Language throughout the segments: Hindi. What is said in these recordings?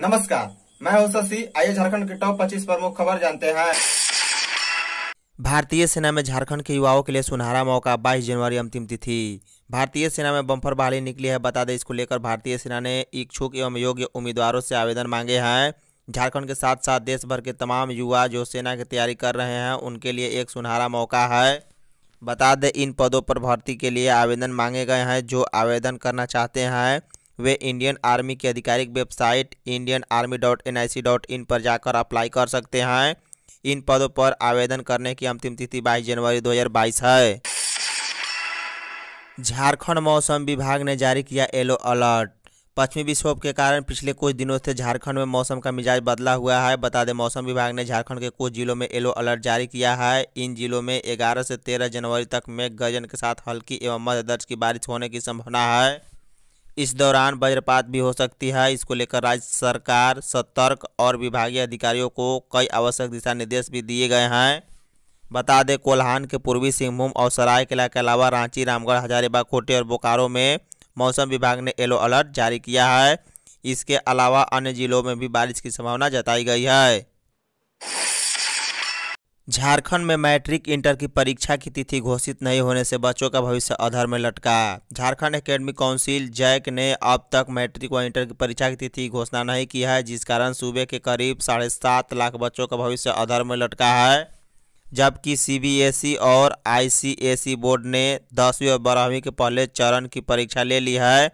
नमस्कार मैं हूं शशि आइए झारखंड के टॉप 25 प्रमुख खबर जानते हैं भारतीय सेना में झारखंड के युवाओं के लिए सुनहरा मौका बाईस जनवरी अंतिम तिथि भारतीय सेना में बम्फर बहाली निकली है बता दें इसको लेकर भारतीय सेना ने इच्छुक एवं योग्य उम्मीदवारों से आवेदन मांगे हैं झारखंड के साथ साथ देश भर के तमाम युवा जो सेना की तैयारी कर रहे हैं उनके लिए एक सुनहरा मौका है बता दें इन पदों पर भर्ती के लिए आवेदन मांगे गए हैं जो आवेदन करना चाहते हैं वे इंडियन आर्मी की आधिकारिक website Indian army dot N I C dot in पर जाकर अप्लाई कर सकते हैं इन पदों पर आवेदन करने की अंतिम तिथि बाईस जनवरी बाईस है झारखंड मौसम विभाग ने जारी किया येलो अलर्ट पश्चिमी विक्षोभ के कारण पिछले कुछ दिनों से झारखंड में मौसम का मिजाज बदला हुआ है बता दें मौसम विभाग ने झारखंड के कुछ जिलों में येलो अलर्ट जारी किया है इन जिलों में 11 से 13 जनवरी तक मेघ गर्जन के साथ हल्की एवं मध्य दर्ज की बारिश होने की संभावना है इस दौरान वज्रपात भी हो सकती है इसको लेकर राज्य सरकार सतर्क और विभागीय अधिकारियों को कई आवश्यक दिशा निर्देश भी दिए गए हैं बता दें कोल्हान के पूर्वी सिंहभूम और सरायकला के अलावा रांची रामगढ़ हजारीबाग खोटे और बोकारो में मौसम विभाग ने येलो अलर्ट जारी किया है इसके अलावा अन्य जिलों में भी बारिश की संभावना जताई गई है झारखंड में मैट्रिक इंटर की परीक्षा की तिथि घोषित नहीं होने से बच्चों का भविष्य अधर में लटका झारखंड एकेडमिक काउंसिल जैक ने अब तक मैट्रिक व इंटर की परीक्षा की तिथि घोषणा नहीं की है जिस कारण सूबे के करीब साढ़े सात लाख बच्चों का भविष्य अधर में लटका है जबकि सीबीएसई और आईसीएसई बोर्ड ने दसवीं और बारहवीं के पहले चरण की परीक्षा ले ली है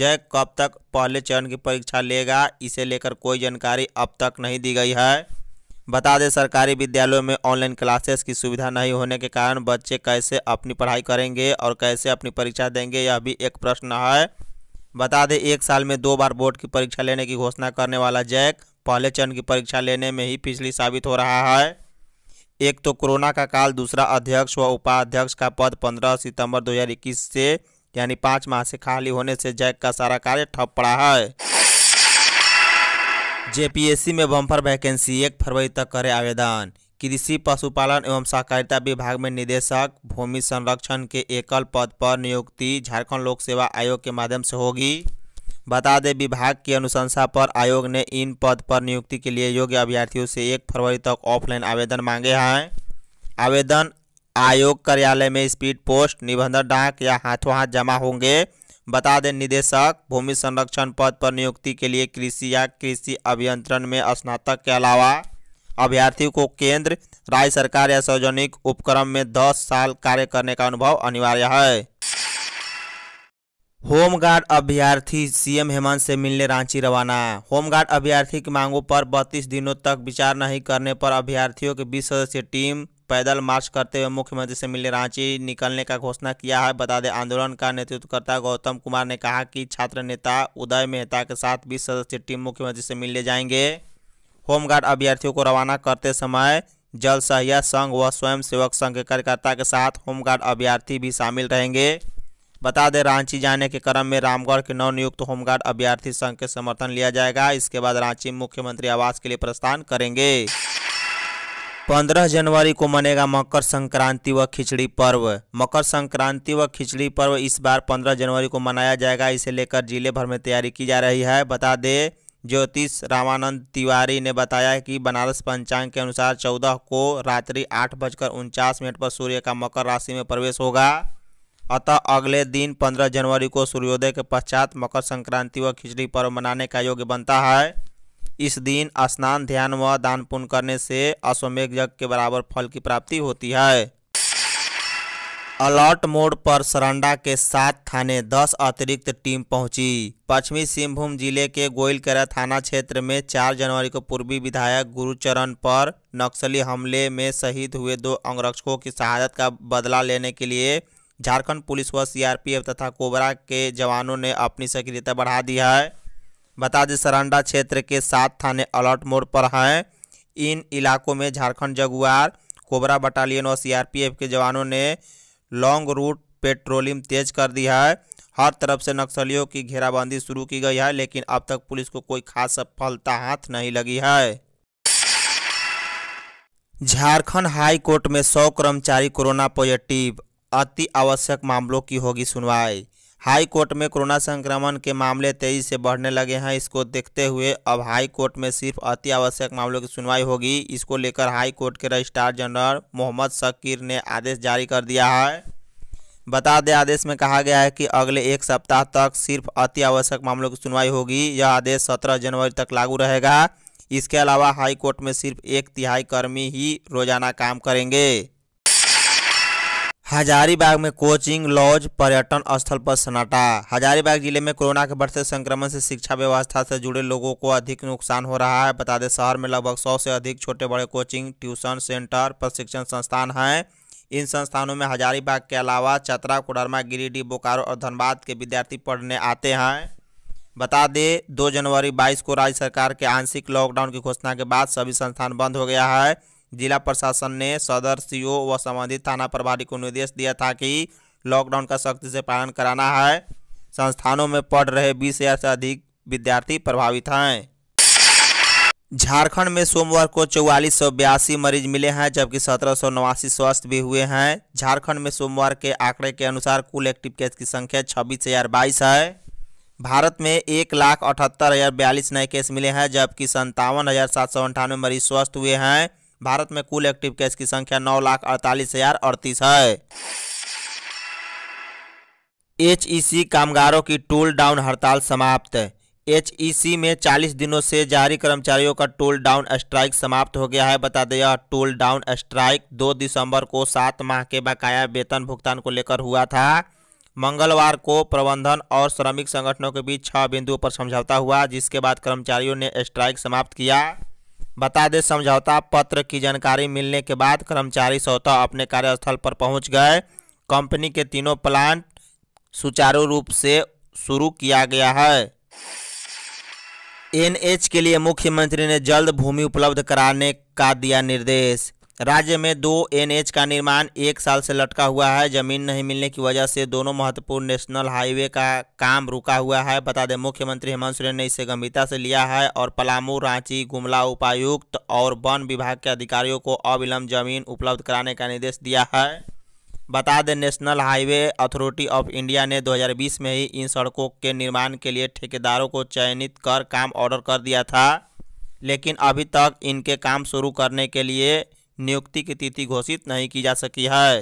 जैक कब तक पहले चरण की परीक्षा लेगा इसे लेकर कोई जानकारी अब तक नहीं दी गई है बता दें सरकारी विद्यालयों में ऑनलाइन क्लासेस की सुविधा नहीं होने के कारण बच्चे कैसे अपनी पढ़ाई करेंगे और कैसे अपनी परीक्षा देंगे यह भी एक प्रश्न है बता दें एक साल में दो बार बोर्ड की परीक्षा लेने की घोषणा करने वाला जैक पहले चरण की परीक्षा लेने में ही पिछली साबित हो रहा है एक तो कोरोना का काल दूसरा अध्यक्ष व उपाध्यक्ष का पद 15 सितंबर 2021 से यानी पाँच माह से खाली होने से जैक का सारा कार्य ठप पड़ा है जेपीएससी में बम्पर वैकेंसी एक फरवरी तक करे आवेदन कृषि पशुपालन एवं सहकारिता विभाग में निदेशक भूमि संरक्षण के एकल पद पर नियुक्ति झारखंड लोक सेवा आयोग के माध्यम से होगी बता दें विभाग की अनुशंसा पर आयोग ने इन पद पर नियुक्ति के लिए योग्य अभ्यर्थियों से एक फरवरी तक ऑफलाइन आवेदन मांगे हैं आवेदन आयोग कार्यालय में स्पीड पोस्ट निबंधन डाक या हाथों हाथ जमा होंगे बता दें निदेशक भूमि संरक्षण पद पर नियुक्ति के लिए कृषि या कृषि अभियंत्रण में स्नातक के अलावा अभ्यर्थी को केंद्र राज्य सरकार या सार्वजनिक उपक्रम में 10 साल कार्य करने का अनुभव अनिवार्य है होमगार्ड अभ्यर्थी सीएम हेमंत से मिलने रांची रवाना होमगार्ड अभ्यर्थी की मांगों पर 32 दिनों तक विचार नहीं करने पर अभ्यर्थियों की बीस सदस्यीय टीम पैदल मार्च करते हुए मुख्यमंत्री से मिलने रांची निकलने का घोषणा किया है बता दें आंदोलन का नेतृत्वकर्ता गौतम कुमार ने कहा कि छात्र नेता उदय मेहता के साथ बीस सदस्यीय टीम मुख्यमंत्री से मिलने जाएंगे होमगार्ड अभ्यर्थियों को रवाना करते समय जल सहिया संघ व स्वयं सेवक संघ के कार्यकर्ता के साथ होमगार्ड अभ्यर्थी भी शामिल रहेंगे बता दें रांची जाने के क्रम में रामगढ़ के नवनियुक्त होमगार्ड अभ्यर्थी संघ के समर्थन लिया जाएगा इसके बाद रांची मुख्यमंत्री आवास के लिए प्रस्थान करेंगे पंद्रह जनवरी को मनेगा मकर संक्रांति व खिचड़ी पर्व मकर संक्रांति व खिचड़ी पर्व इस बार पंद्रह जनवरी को मनाया जाएगा इसे लेकर जिले भर में तैयारी की जा रही है बता दें ज्योतिष रामानंद तिवारी ने बताया कि बनारस पंचांग के अनुसार चौदह को रात्रि आठ बजकर उनचास मिनट पर सूर्य का मकर राशि में प्रवेश होगा अतः अगले दिन पंद्रह जनवरी को सूर्योदय के पश्चात मकर संक्रांति व खिचड़ी पर्व मनाने का योग्य बनता है इस दिन स्नान ध्यान व दान पुण्य करने से अश्वमेघ यज्ञ के बराबर फल की प्राप्ति होती है अलर्ट मोड पर सरंडा के सात थाने दस अतिरिक्त टीम पहुंची पश्चिमी सिंहभूम जिले के गोइलकेरा थाना क्षेत्र में चार जनवरी को पूर्वी विधायक गुरुचरण पर नक्सली हमले में शहीद हुए दो अंगरक्षकों की शहादत का बदला लेने के लिए झारखंड पुलिस व सीआरपीएफ तथा कोबरा के जवानों ने अपनी सक्रियता बढ़ा दी है बता दें सरांडा क्षेत्र के सात थाने अलर्ट मोड पर हैं इन इलाकों में झारखंड जगुआर कोबरा बटालियन और सीआरपीएफ के जवानों ने लॉन्ग रूट पेट्रोलिंग तेज कर दी है हर तरफ से नक्सलियों की घेराबंदी शुरू की गई है लेकिन अब तक पुलिस को कोई खास सफलता हाथ नहीं लगी है झारखंड हाई कोर्ट में सौ कर्मचारी कोरोना पॉजिटिव अति आवश्यक मामलों की होगी सुनवाई हाई कोर्ट में कोरोना संक्रमण के मामले तेजी से बढ़ने लगे हैं इसको देखते हुए अब हाई कोर्ट में सिर्फ अति आवश्यक मामलों की सुनवाई होगी इसको लेकर हाई कोर्ट के रजिस्ट्रार जनरल मोहम्मद शकीर ने आदेश जारी कर दिया है बता दें आदेश में कहा गया है कि अगले एक सप्ताह तक सिर्फ अति आवश्यक मामलों की सुनवाई होगी यह आदेश सत्रह जनवरी तक लागू रहेगा इसके अलावा हाई कोर्ट में सिर्फ एक तिहाई कर्मी ही रोजाना काम करेंगे हजारीबाग में कोचिंग लॉज पर्यटन स्थल पर सन्नाटा हजारीबाग जिले में कोरोना के बढ़ते संक्रमण से शिक्षा व्यवस्था से जुड़े लोगों को अधिक नुकसान हो रहा है बता दें शहर में लगभग सौ से अधिक छोटे बड़े कोचिंग ट्यूशन सेंटर प्रशिक्षण संस्थान हैं इन संस्थानों में हजारीबाग के अलावा चतरा कोडरमा गिरिडीह बोकारो और धनबाद के विद्यार्थी पढ़ने आते हैं बता दें दो जनवरी बाईस को राज्य सरकार के आंशिक लॉकडाउन की घोषणा के बाद सभी संस्थान बंद हो गया है जिला प्रशासन ने सदर सीओ व संबंधित थाना प्रभारी को निर्देश दिया था कि लॉकडाउन का सख्ती से पालन कराना है संस्थानों में पढ़ रहे बीस हजार से अधिक विद्यार्थी प्रभावित हैं झारखंड में सोमवार को चौवालीस सौ बयासी मरीज मिले हैं जबकि सत्रह सौ नवासी स्वस्थ भी हुए हैं झारखंड में सोमवार के आंकड़े के अनुसार कुल एक्टिव केस की संख्या छब्बीस हजार बाईस है भारत में एक लाख अठहत्तर हजार बयालीस नए केस मिले हैं जबकि संतावन हजार सात सौ अंठानवे मरीज स्वस्थ हुए हैं भारत में कुल एक्टिव केस की संख्या नौ लाख अड़तालीस हजार अड़तीस है एच e कामगारों की टोल डाउन हड़ताल समाप्त एच e में 40 दिनों से जारी कर्मचारियों का टोल डाउन स्ट्राइक समाप्त हो गया है बता दें यह टोल डाउन स्ट्राइक 2 दिसंबर को सात माह के बकाया वेतन भुगतान को लेकर हुआ था मंगलवार को प्रबंधन और श्रमिक संगठनों के बीच छह बिंदुओं पर समझौता हुआ जिसके बाद कर्मचारियों ने स्ट्राइक समाप्त किया बता दें समझौता पत्र की जानकारी मिलने के बाद कर्मचारी स्वतः अपने कार्यस्थल पर पहुंच गए कंपनी के तीनों प्लांट सुचारू रूप से शुरू किया गया है एनएच के लिए मुख्यमंत्री ने जल्द भूमि उपलब्ध कराने का दिया निर्देश राज्य में दो एनएच का निर्माण एक साल से लटका हुआ है जमीन नहीं मिलने की वजह से दोनों महत्वपूर्ण नेशनल हाईवे का काम रुका हुआ है बता दें मुख्यमंत्री हेमंत सोरेन ने इसे गंभीरता से लिया है और पलामू रांची गुमला उपायुक्त और वन विभाग के अधिकारियों को अविलंब जमीन उपलब्ध कराने का निर्देश दिया है बता दें national highway authority of India ने 2020 में ही इन सड़कों के निर्माण के लिए ठेकेदारों को चयनित कर काम ऑर्डर कर दिया था लेकिन अभी तक इनके काम शुरू करने के लिए नियुक्ति की तिथि घोषित नहीं की जा सकी है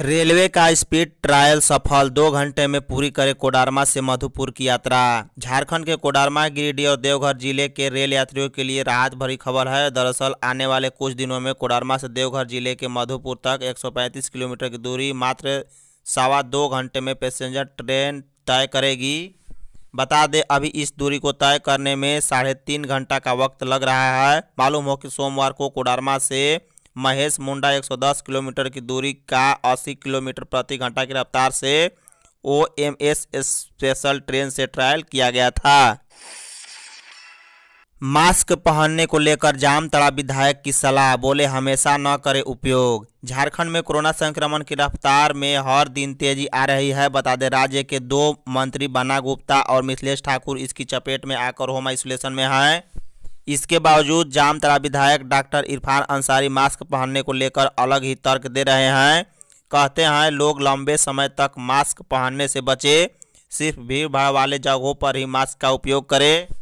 रेलवे का स्पीड ट्रायल सफल दो घंटे में पूरी करे कोडारमा से मधुपुर की यात्रा झारखंड के कोडारमा गिरिडीह और देवघर जिले के रेल यात्रियों के लिए राहत भरी खबर है दरअसल आने वाले कुछ दिनों में कोडारमा से देवघर जिले के मधुपुर तक 135 किलोमीटर की दूरी मात्र सवा दो घंटे में पैसेंजर ट्रेन तय करेगी बता दें अभी इस दूरी को तय करने में साढ़े तीन घंटा का वक्त लग रहा है मालूम हो कि सोमवार को कोडारमा से महेश मुंडा 110 किलोमीटर की दूरी का 80 किलोमीटर प्रति घंटा की रफ्तार से O M S special train से ट्रायल किया गया था मास्क पहनने को लेकर जामतड़ा विधायक की सलाह बोले हमेशा न करें उपयोग झारखंड में कोरोना संक्रमण की रफ्तार में हर दिन तेजी आ रही है बता दें राज्य के दो मंत्री बना गुप्ता और मिथिलेश ठाकुर इसकी चपेट में आकर होम आइसोलेशन में हैं इसके बावजूद जामतड़ा विधायक डॉक्टर इरफान अंसारी मास्क पहनने को लेकर अलग ही तर्क दे रहे हैं कहते हैं लोग लंबे समय तक मास्क पहनने से बचे सिर्फ भीड़ भाड़ वाले जगहों पर ही मास्क का उपयोग करें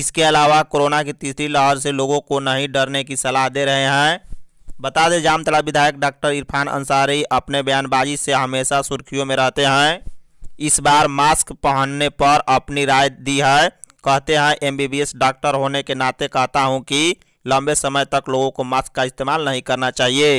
इसके अलावा कोरोना की तीसरी लहर से लोगों को नहीं डरने की सलाह दे रहे हैं बता दें जामतला विधायक डॉक्टर इरफान अंसारी अपने बयानबाजी से हमेशा सुर्खियों में रहते हैं इस बार मास्क पहनने पर अपनी राय दी है कहते हैं एमबीबीएस डॉक्टर होने के नाते कहता हूं कि लंबे समय तक लोगों को मास्क का इस्तेमाल नहीं करना चाहिए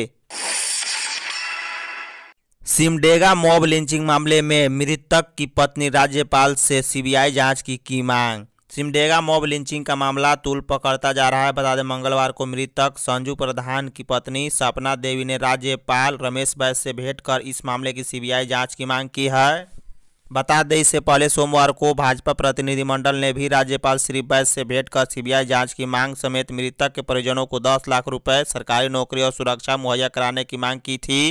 सिमडेगा मॉब लिंचिंग मामले में मृतक की पत्नी राज्यपाल से सीबीआई जांच की की मांग सिमडेगा मॉब लिंचिंग का मामला तूल पकड़ता जा रहा है बता दें मंगलवार को मृतक संजू प्रधान की पत्नी सपना देवी ने राज्यपाल रमेश बैस से भेंट कर इस मामले की सीबीआई जांच की मांग की है बता दें इससे पहले सोमवार को भाजपा प्रतिनिधिमंडल ने भी राज्यपाल श्री बैस से भेंट कर सीबीआई जांच की मांग समेत मृतक के परिजनों को दस लाख रुपये सरकारी नौकरी और सुरक्षा मुहैया कराने की मांग की थी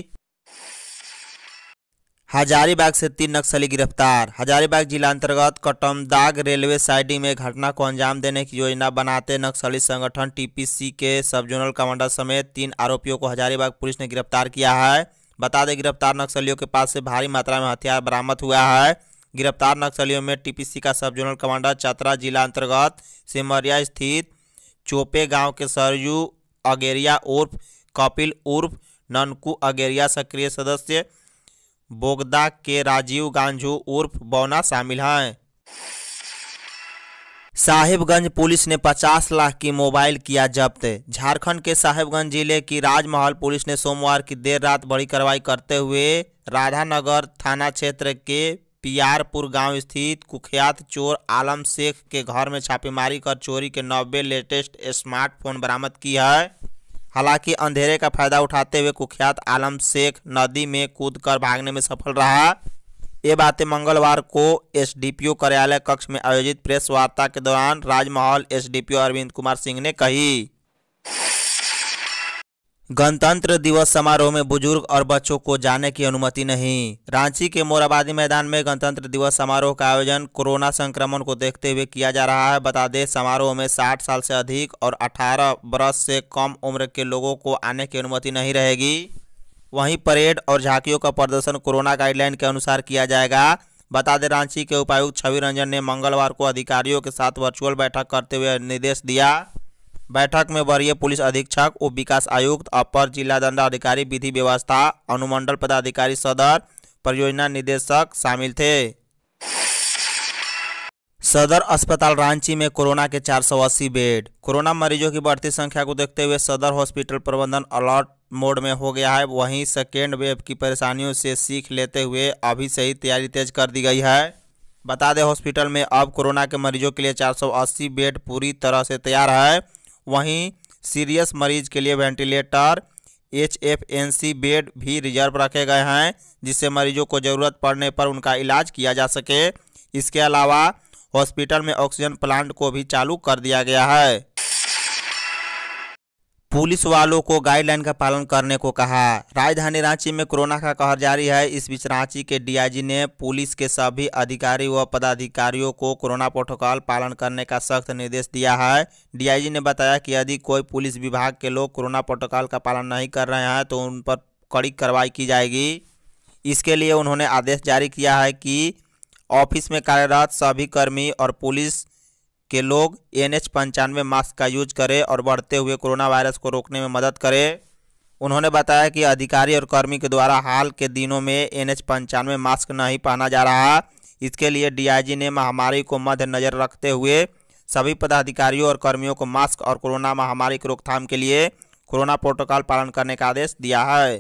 हजारीबाग से तीन नक्सली गिरफ्तार हजारीबाग जिला अंतर्गत कटमदाग रेलवे साइडिंग में घटना को अंजाम देने की योजना बनाते नक्सली संगठन टीपीसी के सब जोनल कमांडर समेत तीन आरोपियों को हजारीबाग पुलिस ने गिरफ्तार किया है बता दें गिरफ्तार नक्सलियों के पास से भारी मात्रा में हथियार बरामद हुआ है गिरफ्तार नक्सलियों में टीपीसी का सब जोनल कमांडर चतरा जिला अंतर्गत सिमरिया स्थित चोपे गाँव के सरयू अगेरिया उर्फ कपिल उर्फ ननकू अगेरिया सक्रिय सदस्य बोगदा के राजीव गांझू उर्फ बौना शामिल हैं साहिबगंज पुलिस ने 50 लाख की मोबाइल किया जब्त झारखंड के साहिबगंज जिले की राजमहल पुलिस ने सोमवार की देर रात बड़ी कार्रवाई करते हुए राधानगर थाना क्षेत्र के पियारपुर गांव स्थित कुख्यात चोर आलम शेख के घर में छापेमारी कर चोरी के नब्बे लेटेस्ट स्मार्टफोन बरामद की है हालांकि अंधेरे का फायदा उठाते हुए कुख्यात आलम शेख नदी में कूद कर भागने में सफल रहा ये बातें मंगलवार को एसडीपीओ कार्यालय कक्ष में आयोजित प्रेस वार्ता के दौरान राजमहल एसडीपीओ अरविंद कुमार सिंह ने कही गणतंत्र दिवस समारोह में बुजुर्ग और बच्चों को जाने की अनुमति नहीं रांची के मोराबादी मैदान में गणतंत्र दिवस समारोह का आयोजन कोरोना संक्रमण को देखते हुए किया जा रहा है बता दें समारोह में 60 साल से अधिक और 18 बरस से कम उम्र के लोगों को आने की अनुमति नहीं रहेगी वहीं परेड और झांकियों का प्रदर्शन कोरोना गाइडलाइन के अनुसार किया जाएगा बता दें रांची के उपायुक्त छवि रंजन ने मंगलवार को अधिकारियों के साथ वर्चुअल बैठक करते हुए निर्देश दिया बैठक में वरीय पुलिस अधीक्षक उप विकास आयुक्त अपर जिला दंडाधिकारी विधि व्यवस्था अनुमंडल पदाधिकारी सदर परियोजना निदेशक शामिल थे सदर अस्पताल रांची में कोरोना के चार बेड कोरोना मरीजों की बढ़ती संख्या को देखते हुए सदर हॉस्पिटल प्रबंधन अलर्ट मोड में हो गया है वहीं सेकेंड वेव की परेशानियों से सीख लेते हुए अभी से ही तैयारी तेज कर दी गई है बता दें हॉस्पिटल में अब कोरोना के मरीजों के लिए 480 बेड पूरी तरह से तैयार है वहीं सीरियस मरीज के लिए ventilator H F N C bed भी रिजर्व रखे गए हैं जिससे मरीजों को ज़रूरत पड़ने पर उनका इलाज किया जा सके इसके अलावा हॉस्पिटल में ऑक्सीजन प्लांट को भी चालू कर दिया गया है पुलिस वालों को गाइडलाइन का पालन करने को कहा राजधानी रांची में कोरोना का कहर जारी है इस बीच रांची के डीआईजी ने पुलिस के सभी अधिकारी व पदाधिकारियों को कोरोना प्रोटोकॉल पालन करने का सख्त निर्देश दिया है डीआईजी ने बताया कि यदि कोई पुलिस विभाग के लोग कोरोना प्रोटोकॉल का पालन नहीं कर रहे हैं तो उन पर कड़ी कार्रवाई की जाएगी इसके लिए उन्होंने आदेश जारी किया है कि ऑफिस में कार्यरत सभी कर्मी और पुलिस कि लोग एन एच पंचानवे मास्क का यूज करें और बढ़ते हुए कोरोना वायरस को रोकने में मदद करें उन्होंने बताया कि अधिकारी और कर्मी के द्वारा हाल के दिनों में एन एच पंचानवे मास्क नहीं पहना जा रहा इसके लिए डीआईजी ने महामारी को मद्देनजर रखते हुए सभी पदाधिकारियों और कर्मियों को मास्क और कोरोना महामारी की रोकथाम के लिए कोरोना प्रोटोकॉल पालन करने का आदेश दिया है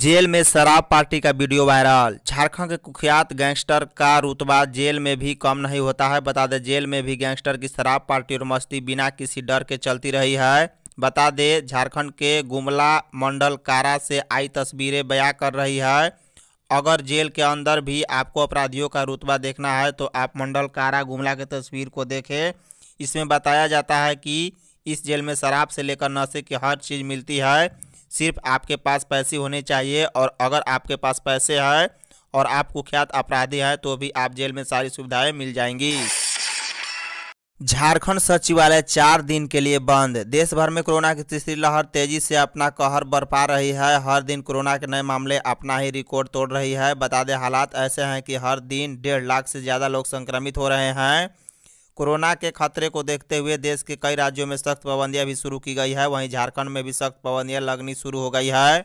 जेल में शराब पार्टी का वीडियो वायरल झारखंड के कुख्यात गैंगस्टर का रुतबा जेल में भी कम नहीं होता है बता दें जेल में भी गैंगस्टर की शराब पार्टी और मस्ती बिना किसी डर के चलती रही है बता दें झारखंड के गुमला मंडल कारा से आई तस्वीरें बयां कर रही है अगर जेल के अंदर भी आपको अपराधियों का रुतबा देखना है तो आप मंडल कारा गुमला के तस्वीर को देखें इसमें बताया जाता है कि इस जेल में शराब से लेकर नशे की हर चीज़ मिलती है सिर्फ आपके पास पैसे होने चाहिए और अगर आपके पास पैसे हैं और आप कुख्यात अपराधी हैं तो भी आप जेल में सारी सुविधाएं मिल जाएंगी झारखंड सचिवालय चार दिन के लिए बंद देश भर में कोरोना की तीसरी लहर तेजी से अपना कहर बरपा रही है हर दिन कोरोना के नए मामले अपना ही रिकॉर्ड तोड़ रही है बता दें हालात ऐसे हैं कि हर दिन डेढ़ लाख से ज़्यादा लोग संक्रमित हो रहे हैं कोरोना के खतरे को देखते हुए देश के कई राज्यों में सख्त पाबंदियां भी शुरू की गई है वहीं झारखंड में भी सख्त पाबंदियां लगनी शुरू हो गई है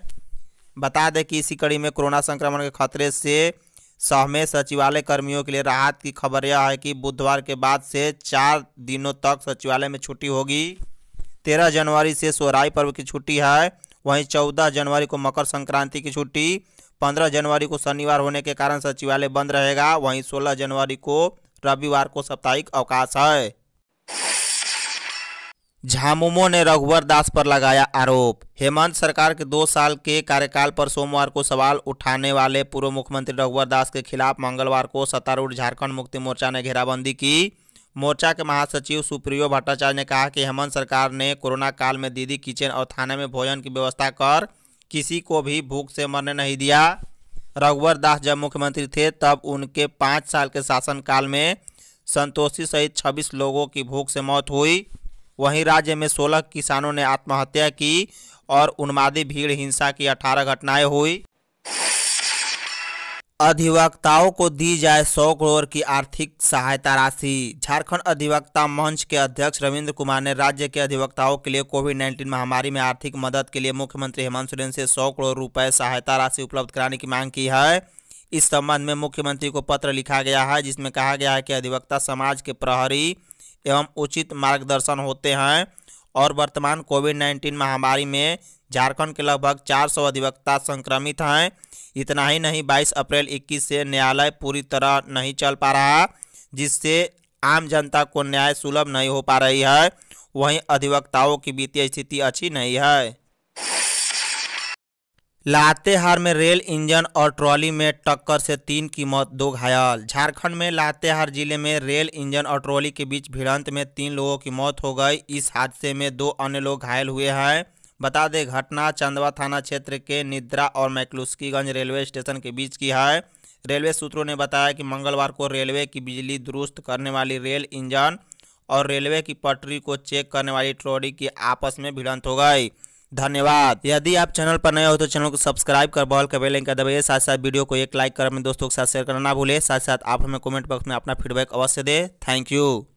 बता दें कि इसी कड़ी में कोरोना संक्रमण के खतरे से सहमे सचिवालय कर्मियों के लिए राहत की खबर यह है कि बुधवार के बाद से चार दिनों तक सचिवालय में छुट्टी होगी तेरह जनवरी से सोहराई पर्व की छुट्टी है वहीं चौदह जनवरी को मकर संक्रांति की छुट्टी पंद्रह जनवरी को शनिवार होने के कारण सचिवालय बंद रहेगा वहीं सोलह जनवरी को रविवार को साप्ताहिक अवकाश है झामुमो ने रघुवर दास पर लगाया आरोप हेमंत सरकार के दो साल के कार्यकाल पर सोमवार को सवाल उठाने वाले पूर्व मुख्यमंत्री रघुवर दास के खिलाफ मंगलवार को सत्तारूढ़ झारखंड मुक्ति मोर्चा ने घेराबंदी की मोर्चा के महासचिव सुप्रियो भट्टाचार्य ने कहा कि हेमंत सरकार ने कोरोना काल में दीदी किचन और थाने में भोजन की व्यवस्था कर किसी को भी भूख से मरने नहीं दिया रघुवर दास जब मुख्यमंत्री थे तब उनके पाँच साल के शासनकाल में संतोषी सहित छब्बीस लोगों की भूख से मौत हुई वहीं राज्य में सोलह किसानों ने आत्महत्या की और उन्मादी भीड़ हिंसा की अठारह घटनाएं हुई अधिवक्ताओं को दी जाए सौ करोड़ की आर्थिक सहायता राशि झारखंड अधिवक्ता मंच के अध्यक्ष रविंद्र कुमार ने राज्य के अधिवक्ताओं के लिए कोविड 19 महामारी में आर्थिक मदद के लिए मुख्यमंत्री हेमंत सोरेन से सौ करोड़ रुपए सहायता राशि उपलब्ध कराने की मांग की है इस संबंध में मुख्यमंत्री को पत्र लिखा गया है जिसमें कहा गया है कि अधिवक्ता समाज के प्रहरी एवं उचित मार्गदर्शन होते हैं और वर्तमान कोविड नाइन्टीन महामारी में झारखंड के लगभग 400 अधिवक्ता संक्रमित हैं इतना ही नहीं 22 अप्रैल 21 से न्यायालय पूरी तरह नहीं चल पा रहा जिससे आम जनता को न्याय सुलभ नहीं हो पा रही है वहीं अधिवक्ताओं की वित्तीय स्थिति अच्छी नहीं है लातेहार में रेल इंजन और ट्रॉली में टक्कर से तीन की मौत दो घायल झारखंड में लातेहार जिले में रेल इंजन और ट्रॉली के बीच भिड़ंत में तीन लोगों की मौत हो गई इस हादसे में दो अन्य लोग घायल हुए हैं बता दें घटना चंदवा थाना क्षेत्र के निद्रा और मैकलुस्कीगंज रेलवे स्टेशन के बीच की है रेलवे सूत्रों ने बताया कि मंगलवार को रेलवे की बिजली दुरुस्त करने वाली रेल इंजन और रेलवे की पटरी को चेक करने वाली ट्रॉली की आपस में भिड़ंत हो गई धन्यवाद यदि आप चैनल पर नए हो तो चैनल को सब्सक्राइब कर बॉल का बेलिंग कर दबाइए साथ साथ वीडियो को एक लाइक कर अपने दोस्तों के साथ शेयर करना ना भूलें साथ साथ आप हमें कमेंट बॉक्स में अपना फीडबैक अवश्य दें थैंक यू